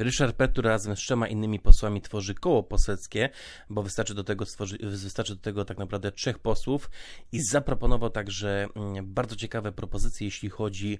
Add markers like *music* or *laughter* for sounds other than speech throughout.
Ryszard Petru razem z trzema innymi posłami tworzy koło poselskie, bo wystarczy do tego, stworzy, wystarczy do tego tak naprawdę trzech posłów i zaproponował także mm, bardzo ciekawe propozycje, jeśli chodzi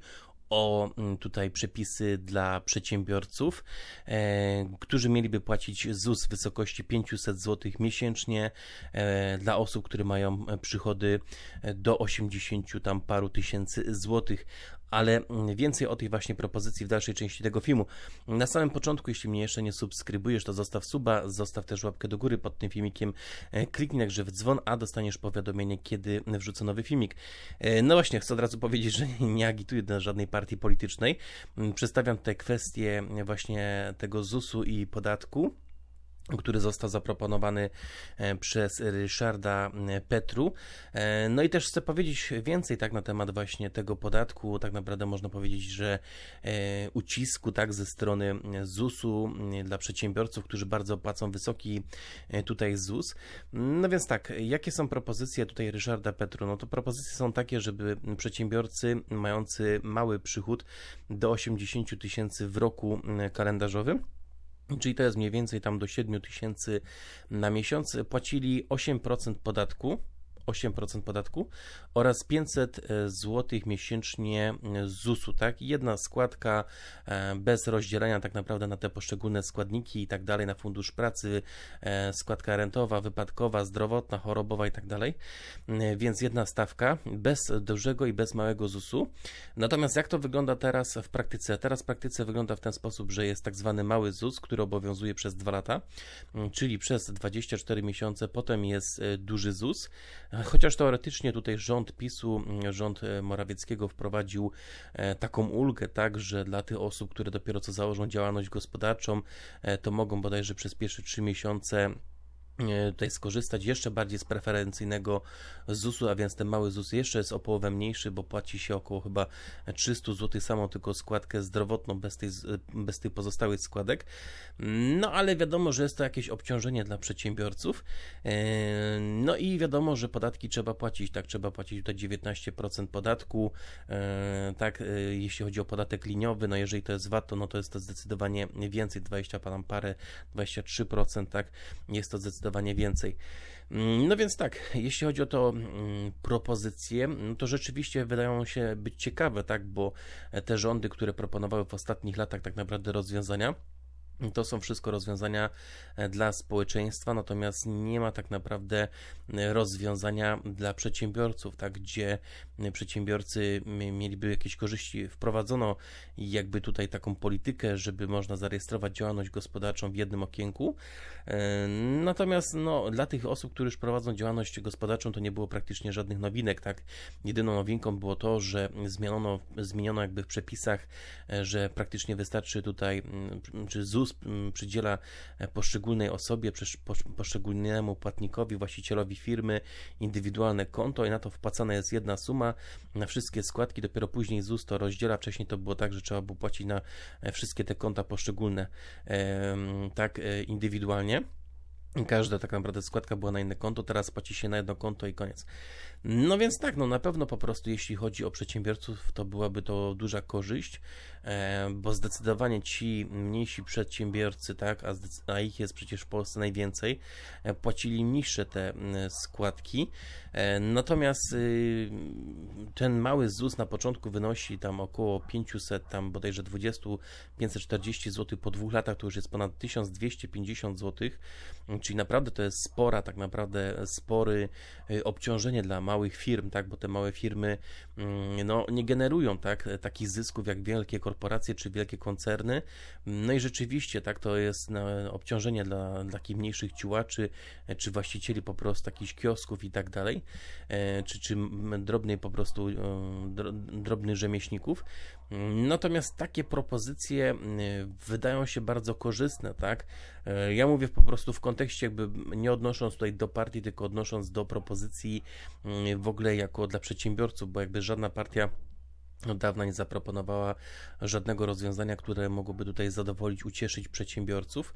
o mm, tutaj przepisy dla przedsiębiorców, e, którzy mieliby płacić ZUS w wysokości 500 zł miesięcznie e, dla osób, które mają e, przychody e, do 80 tam paru tysięcy złotych, ale mm, więcej o tych właśnie propozycji w dalszej części tego filmu. Na samym początku, jeśli mnie jeszcze nie subskrybujesz, to zostaw suba, zostaw też łapkę do góry pod tym filmikiem, e, kliknij także w dzwon, a dostaniesz powiadomienie, kiedy wrzucę nowy filmik. E, no właśnie, chcę od razu powiedzieć, że nie agituję na żadnej partii politycznej. Mm, przedstawiam te kwestie właśnie tego ZUS-u i podatku który został zaproponowany e, przez Ryszarda e, Petru. E, no i też chcę powiedzieć więcej tak na temat właśnie tego podatku. Tak naprawdę można powiedzieć, że ucisku tak ze strony ZUS-u dla przedsiębiorców, którzy bardzo płacą wysoki tutaj ZUS. No więc tak, jakie są propozycje tutaj Ryszarda Petru? No to propozycje są takie, żeby przedsiębiorcy mający mały przychód do 80 tysięcy w roku kalendarzowym czyli to jest mniej więcej tam do 7 tysięcy na miesiąc, płacili 8% podatku 8% podatku oraz 500 e, zł miesięcznie e, ZUS-u, tak? Jedna składka e, bez rozdzielania tak naprawdę na te poszczególne składniki i tak dalej, na fundusz pracy, składka rentowa, wypadkowa, zdrowotna, chorobowa i tak dalej. Więc jedna stawka bez dużego i bez małego ZUS-u. Natomiast jak to wygląda teraz w praktyce? Teraz w praktyce wygląda w ten sposób, że jest tak zwany mały ZUS, który obowiązuje przez 2 lata, czyli przez 24 miesiące, potem jest duży ZUS, Chociaż teoretycznie tutaj rząd PiSu, mm, rząd e, Morawieckiego wprowadził e, taką ulgę, tak, że dla tych osób, które dopiero co założą działalność gospodarczą, e, to mogą bodajże przez pierwsze trzy miesiące E, tutaj skorzystać jeszcze bardziej z preferencyjnego ZUS-u, a więc ten mały ZUS jeszcze jest o połowę mniejszy, bo płaci się około chyba 300 zł samą tylko składkę zdrowotną bez, tej, bez tych pozostałych składek. No ale wiadomo, że jest to jakieś obciążenie dla przedsiębiorców. E, no i wiadomo, że podatki trzeba płacić, tak trzeba płacić tutaj 19% podatku, e, tak jeśli chodzi o podatek liniowy, no jeżeli to jest VAT, to no to jest to zdecydowanie więcej, 20 parę, 23%, tak jest to zdecydowanie zdecydowanie więcej. Mm, no więc tak, jeśli chodzi o to mm, propozycje, no to rzeczywiście wydają się być ciekawe, tak, bo te rządy, które proponowały w ostatnich latach tak naprawdę rozwiązania, to są wszystko rozwiązania e, dla społeczeństwa, natomiast nie ma tak naprawdę e, rozwiązania dla przedsiębiorców, tak, gdzie e, przedsiębiorcy mieliby jakieś korzyści. Wprowadzono jakby tutaj taką politykę, żeby można zarejestrować działalność gospodarczą w jednym okienku. Natomiast no, dla tych osób, które już prowadzą działalność gospodarczą, to nie było praktycznie żadnych nowinek. Tak? Jedyną nowinką było to, że zmieniono, zmieniono jakby w przepisach, że praktycznie wystarczy tutaj, czy ZUS ZUS mm, przydziela e, poszczególnej osobie, poszczególnemu płatnikowi, właścicielowi firmy indywidualne konto i na to wpłacana jest jedna suma na wszystkie składki, dopiero później ZUS to rozdziela. Wcześniej to było tak, że trzeba było płacić na e, wszystkie te konta poszczególne tak e, indywidualnie. Każda tak naprawdę składka była na inne konto, teraz płaci się na jedno konto i koniec. No więc tak, no na pewno po prostu jeśli chodzi o przedsiębiorców, to byłaby to duża korzyść. E, bo zdecydowanie ci mniejsi przedsiębiorcy, tak, a, a, ich jest przecież w Polsce najwięcej, e, płacili niższe te składki. E, natomiast y, ten mały ZUS na początku wynosi tam około 500, tam bodajże 20-540 zł po dwóch latach, to już jest ponad 1250 zł, czyli naprawdę to jest spora, tak naprawdę spory y, obciążenie dla małych firm, tak, bo te małe firmy mm, no, nie generują tak, takich zysków jak wielkie korporacje korporacje czy wielkie koncerny. No i rzeczywiście tak to jest no, obciążenie dla, dla takich mniejszych ciułaczy, e, czy właścicieli po prostu takich kiosków i tak dalej, e, czy, czy drobnej po prostu e, drobnych rzemieślników. Natomiast takie propozycje wydają się bardzo korzystne, tak? Ja mówię po prostu w kontekście, jakby nie odnosząc tutaj do partii, tylko odnosząc do propozycji mm, w ogóle jako dla przedsiębiorców, bo jakby żadna partia od dawna nie zaproponowała żadnego rozwiązania, które mogłoby tutaj zadowolić, ucieszyć przedsiębiorców.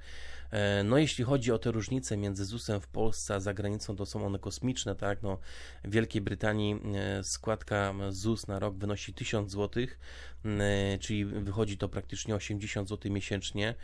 E, no jeśli chodzi o te różnice między ZUS-em w Polsce a za granicą, to są one kosmiczne, tak? No, w Wielkiej Brytanii e, składka ZUS na rok wynosi 1000 zł, e, czyli wychodzi to praktycznie 80 zł miesięcznie,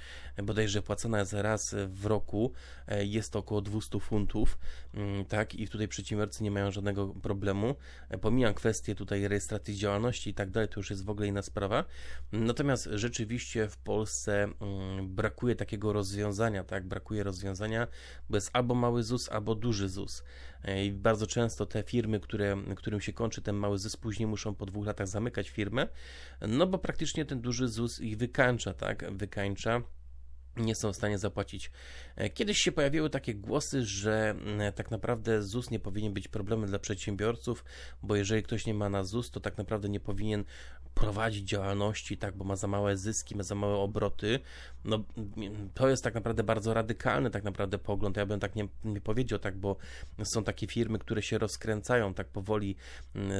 bodajże płacona jest raz w roku, jest to około 200 funtów, mm, tak? I tutaj przedsiębiorcy nie mają żadnego problemu. Pomijam kwestię tutaj rejestracji działalności i tak tak dalej, to już jest w ogóle inna sprawa. Natomiast rzeczywiście w Polsce mm, brakuje takiego rozwiązania, tak? Brakuje rozwiązania, bo jest albo mały ZUS, albo duży ZUS. E, I bardzo często te firmy, które, którym się kończy ten mały ZUS, później muszą po dwóch latach zamykać firmę, no bo praktycznie ten duży ZUS ich wykańcza, tak? Wykańcza nie są w stanie zapłacić. E, kiedyś się pojawiły takie głosy, że mm, e, tak naprawdę ZUS nie powinien być problemem dla przedsiębiorców, bo jeżeli ktoś nie ma na ZUS, to tak naprawdę nie powinien prowadzić działalności, tak, bo ma za małe zyski, ma za małe obroty. No, mm, mm, to jest tak naprawdę bardzo radykalny tak naprawdę pogląd. Ja bym tak nie, nie powiedział, tak, bo są takie firmy, które się rozkręcają tak powoli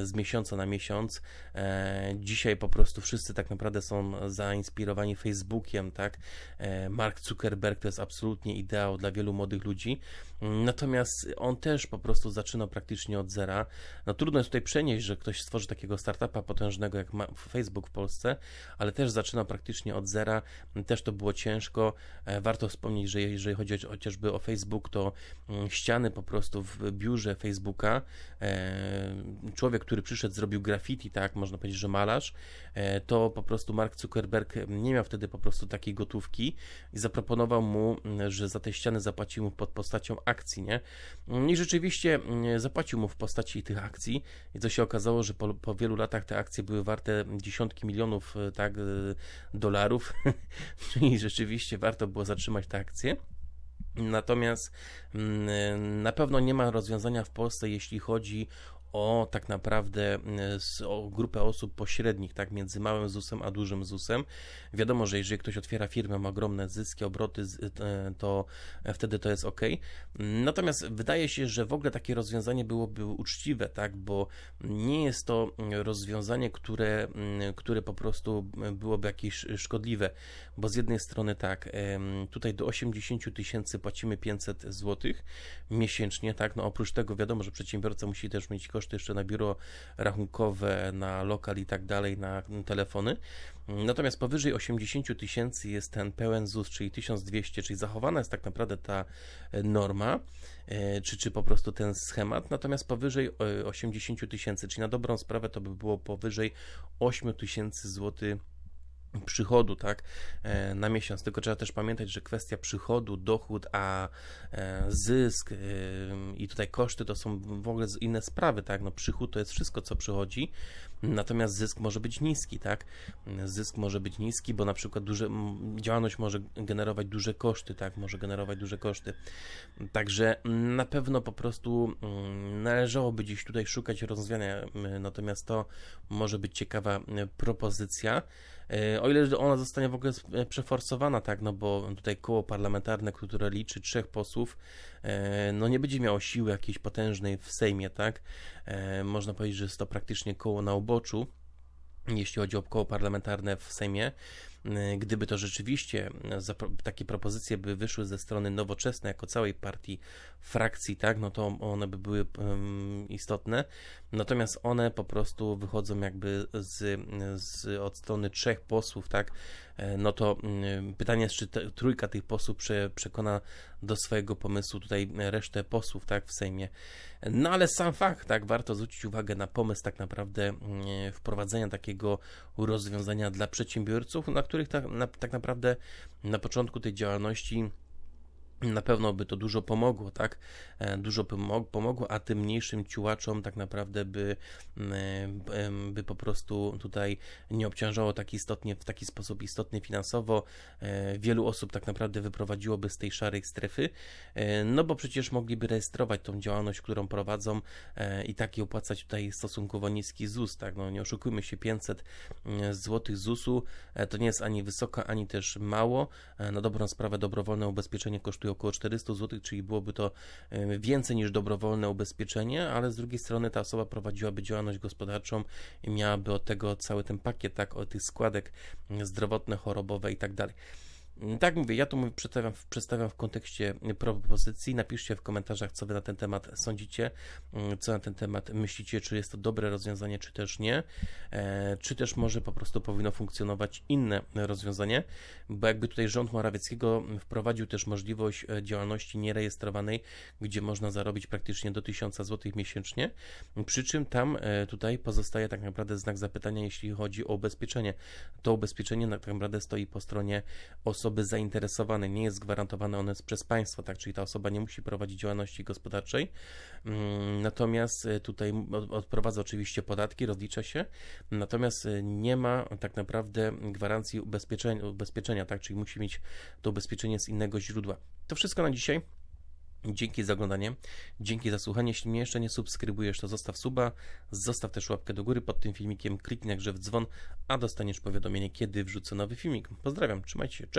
z miesiąca na miesiąc. E, dzisiaj po prostu wszyscy tak naprawdę są zainspirowani Facebookiem, tak. E, Mark Zuckerberg to jest absolutnie ideał dla wielu młodych ludzi, natomiast on też po prostu zaczynał praktycznie od zera. No trudno jest tutaj przenieść, że ktoś stworzy takiego startupa potężnego jak Facebook w Polsce, ale też zaczynał praktycznie od zera, też to było ciężko. E, warto wspomnieć, że jeżeli chodzi chociażby o Facebook, to mm, ściany po prostu w biurze Facebooka, e, człowiek, który przyszedł, zrobił graffiti, tak, można powiedzieć, że malarz, e, to po prostu Mark Zuckerberg nie miał wtedy po prostu takiej gotówki, i zaproponował mu, mm, że za te ściany zapłacił mu pod postacią akcji, nie? Mm, I rzeczywiście mm, zapłacił mu w postaci tych akcji i co się okazało, że po, po wielu latach te akcje były warte dziesiątki milionów, e, tak, e, dolarów, czyli *laughs* rzeczywiście warto było zatrzymać te akcje. Natomiast e, na pewno nie ma rozwiązania w Polsce, jeśli chodzi o tak naprawdę mm, o grupę osób pośrednich, tak, między małym ZUS-em a dużym ZUS-em. Wiadomo, że jeżeli ktoś otwiera firmę, ma ogromne zyski, obroty, e, to wtedy to jest ok. Natomiast wydaje się, że w ogóle takie rozwiązanie byłoby uczciwe, tak, bo nie jest to mm, rozwiązanie, które, mm, które po prostu byłoby jakieś szkodliwe, bo z jednej strony tak, tutaj do 80 tysięcy płacimy 500 zł miesięcznie, tak, no oprócz tego wiadomo, że przedsiębiorca musi też mieć koszty koszty jeszcze na biuro rachunkowe, na lokal i tak dalej, na telefony. Natomiast powyżej 80 tysięcy jest ten pełen ZUS, czyli 1200, czyli zachowana jest tak naprawdę ta e, norma, e, czy, czy po prostu ten schemat. Natomiast powyżej 80 e, tysięcy, czyli na dobrą sprawę to by było powyżej 8 tysięcy złotych przychodu, tak, e, na miesiąc. Tylko trzeba też pamiętać, że kwestia przychodu, dochód, a e, zysk e, i tutaj koszty to są w ogóle inne sprawy, tak, no przychód to jest wszystko, co przychodzi, Natomiast zysk może być niski, tak? Zysk może być niski, bo na przykład duże, działalność może generować duże koszty, tak? Może generować duże koszty. Także na pewno po prostu mm, należałoby gdzieś tutaj szukać rozwiązania, natomiast to może być ciekawa e, propozycja. E, o ile ona zostanie w ogóle e, przeforsowana, tak, no bo tutaj koło parlamentarne, które liczy trzech posłów, E, no nie będzie miało siły jakiejś potężnej w Sejmie, tak? E, można powiedzieć, że jest to praktycznie koło na uboczu, jeśli chodzi o koło parlamentarne w Sejmie. E, gdyby to rzeczywiście e, takie propozycje by wyszły ze strony nowoczesnej jako całej partii frakcji, tak, no to one by były istotne. Natomiast one po prostu wychodzą jakby z, z od strony trzech posłów, tak, e, no to pytanie jest, czy te, trójka tych posłów prze, przekona do swojego pomysłu tutaj resztę posłów, tak, w Sejmie. No ale sam fakt, tak, warto zwrócić uwagę na pomysł tak naprawdę wprowadzenia takiego rozwiązania dla przedsiębiorców, na no których tak, na, tak naprawdę na początku tej działalności na pewno by to dużo pomogło, tak? E, dużo pomogło, a tym mniejszym ciułaczom tak naprawdę by, mm, e, by po prostu tutaj nie obciążało tak istotnie, w taki sposób istotny finansowo. E, wielu osób tak naprawdę wyprowadziłoby z tej szarej strefy, no bo przecież mogliby rejestrować tą działalność, którą prowadzą i tak i opłacać tutaj stosunkowo niski ZUS, tak? No nie oszukujmy się, 500 mm, zł ZUS-u to nie jest ani wysoko, ani też mało. Na dobrą sprawę dobrowolne ubezpieczenie kosztuje około 400 zł, czyli byłoby to e, więcej niż dobrowolne ubezpieczenie, ale z drugiej strony ta osoba prowadziłaby działalność gospodarczą i miałaby od tego cały ten pakiet tak, od tych składek e, zdrowotne, chorobowe i tak dalej. Mm, tak mówię, ja to mówię, przedstawiam, przedstawiam w kontekście y, propozycji. Napiszcie w komentarzach, co wy na ten temat sądzicie, mm, co na ten temat myślicie, czy jest to dobre rozwiązanie, czy też nie, e, czy też może po prostu powinno funkcjonować inne rozwiązanie, bo jakby tutaj rząd Morawieckiego wprowadził też możliwość e, działalności nierejestrowanej, gdzie można zarobić praktycznie do 1000 zł miesięcznie, przy czym tam e, tutaj pozostaje tak naprawdę znak zapytania, jeśli chodzi o ubezpieczenie. To ubezpieczenie tak naprawdę stoi po stronie osoby, osoby zainteresowane, nie jest gwarantowane one przez państwo, tak? Czyli ta osoba nie musi prowadzić działalności gospodarczej. Mm, natomiast e, tutaj odprowadza oczywiście podatki, rozlicza się, natomiast e, nie ma tak naprawdę gwarancji ubezpieczenia, ubezpieczenia tak? Czyli musi mieć to ubezpieczenie z innego źródła. To wszystko na dzisiaj. Dzięki za oglądanie, dzięki za słuchanie. Jeśli mnie jeszcze nie subskrybujesz, to zostaw suba, zostaw też łapkę do góry pod tym filmikiem, kliknij na w dzwon, a dostaniesz powiadomienie, kiedy wrzucę nowy filmik. Pozdrawiam, trzymajcie się, cześć.